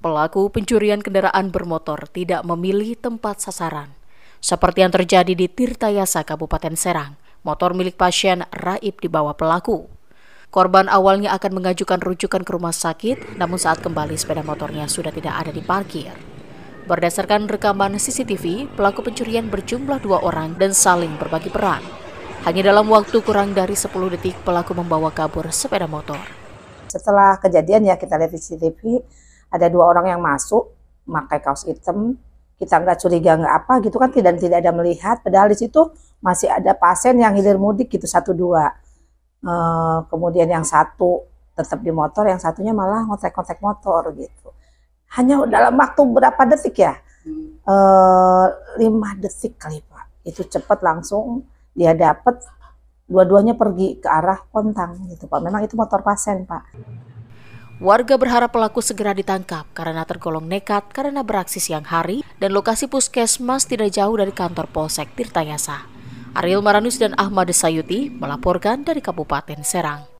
Pelaku pencurian kendaraan bermotor tidak memilih tempat sasaran. Seperti yang terjadi di Tirtayasa, Kabupaten Serang, motor milik pasien raib dibawa pelaku. Korban awalnya akan mengajukan rujukan ke rumah sakit, namun saat kembali sepeda motornya sudah tidak ada di parkir. Berdasarkan rekaman CCTV, pelaku pencurian berjumlah dua orang dan saling berbagi peran. Hanya dalam waktu kurang dari 10 detik, pelaku membawa kabur sepeda motor. Setelah kejadian ya kita lihat di CCTV, ada dua orang yang masuk pakai kaos hitam kita nggak curiga nggak apa gitu kan tidak tidak ada melihat padahal di situ masih ada pasien yang hilir mudik gitu satu dua e, kemudian yang satu tetap di motor yang satunya malah ngotek-ngotek motor gitu hanya dalam waktu berapa detik ya e, lima detik kali pak itu cepat langsung dia dapat dua-duanya pergi ke arah Pontang, gitu pak memang itu motor pasien pak Warga berharap pelaku segera ditangkap karena tergolong nekat karena beraksi siang hari dan lokasi puskesmas tidak jauh dari kantor Polsek Tirtayasa. Ariel Maranus dan Ahmad Sayuti melaporkan dari Kabupaten Serang.